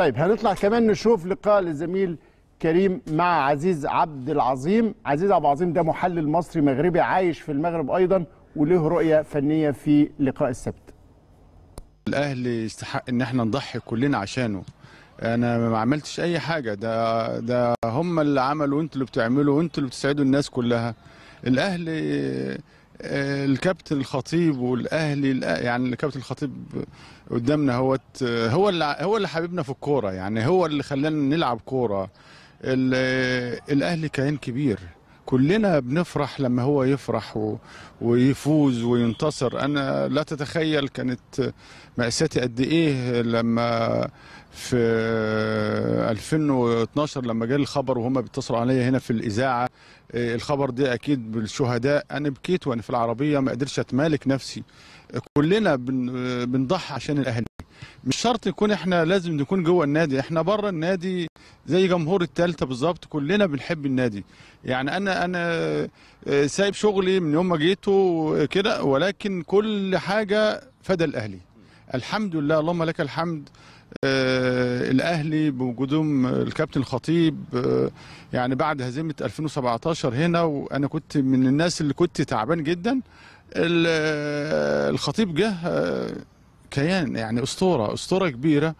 طيب هنطلع كمان نشوف لقاء للزميل كريم مع عزيز عبد العظيم عزيز عبد العظيم ده محلل مصري مغربي عايش في المغرب أيضا وله رؤية فنية في لقاء السبت الأهل يستحق إن احنا نضحي كلنا عشانه انا ما عملتش اي حاجه ده ده هم اللي عملوا وانتوا اللي بتعملوا وانتوا اللي بتسعدوا الناس كلها الاهل الكابتن الخطيب والاهلي يعني الكابتن الخطيب قدامنا هو هو اللي هو اللي حبيبنا في الكوره يعني هو اللي خلانا نلعب كوره الاهلي كيان كبير كلنا بنفرح لما هو يفرح ويفوز وينتصر انا لا تتخيل كانت مأساتي قد ايه لما في 2012 لما جالي الخبر وهم بيتصلوا عليا هنا في الاذاعه إيه، الخبر ده اكيد بالشهداء انا بكيت وانا في العربيه ما قدرتش اتمالك نفسي كلنا بنضحي عشان الاهلي مش شرط يكون احنا لازم نكون جوه النادي احنا بره النادي زي جمهور الثالثه بالظبط كلنا بنحب النادي يعني انا انا آه، سايب شغلي من يوم ما جيت وكده ولكن كل حاجه فدى الاهلي الحمد لله اللهم لك الحمد آه الاهلي بوجودهم الكابتن الخطيب آه يعني بعد هزيمه 2017 هنا وانا كنت من الناس اللي كنت تعبان جدا آه، الخطيب جه آه كيان يعني اسطوره اسطوره كبيره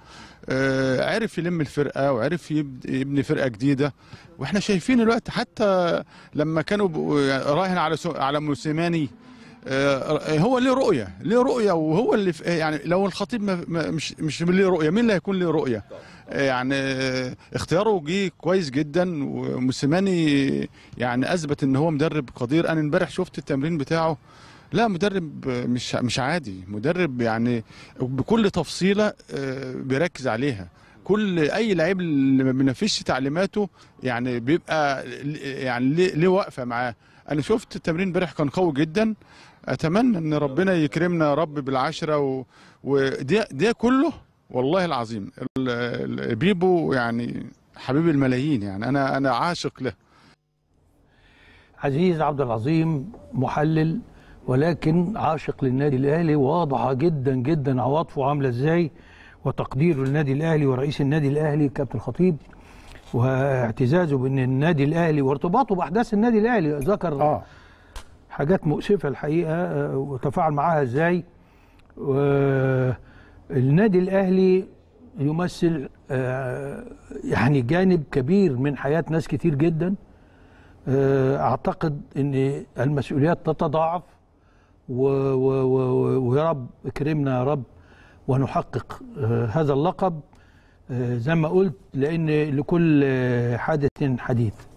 آه، عرف يلم الفرقه وعرف يبني فرقه جديده واحنا شايفين الوقت حتى لما كانوا راهن على على موسيماني آه، هو ليه رؤيه ليه رؤيه وهو اللي يعني لو الخطيب مش مش ليه رؤيه مين اللي هيكون ليه رؤيه آه، يعني اختياره جه كويس جدا وموسيماني يعني اثبت ان هو مدرب قدير انا امبارح شفت التمرين بتاعه لا مدرب مش مش عادي مدرب يعني بكل تفصيله آه، بيركز عليها كل اي لعيب اللي ما بينفذش تعليماته يعني بيبقى يعني ليه واقفه معاه انا شفت التمرين امبارح كان قوي جدا اتمنى ان ربنا يكرمنا يا رب بالعشره و... ودي ده كله والله العظيم بيبو يعني حبيب الملايين يعني انا انا عاشق له عزيز عبد العظيم محلل ولكن عاشق للنادي الاهلي واضحه جدا جدا عواطفه عامله ازاي وتقدير للنادي الأهلي ورئيس النادي الأهلي كابتن الخطيب واعتزازه بأن النادي الأهلي وارتباطه بأحداث النادي الأهلي ذكر آه. حاجات مؤسفة الحقيقة آه، وتفاعل معاها إزاي النادي الأهلي يمثل آه، يعني جانب كبير من حياة ناس كتير جدا آه، أعتقد أن المسؤوليات تتضاعف ويا رب اكرمنا يا رب ونحقق آه، هذا اللقب آه، زي ما قلت لأن لكل آه، حادث حديث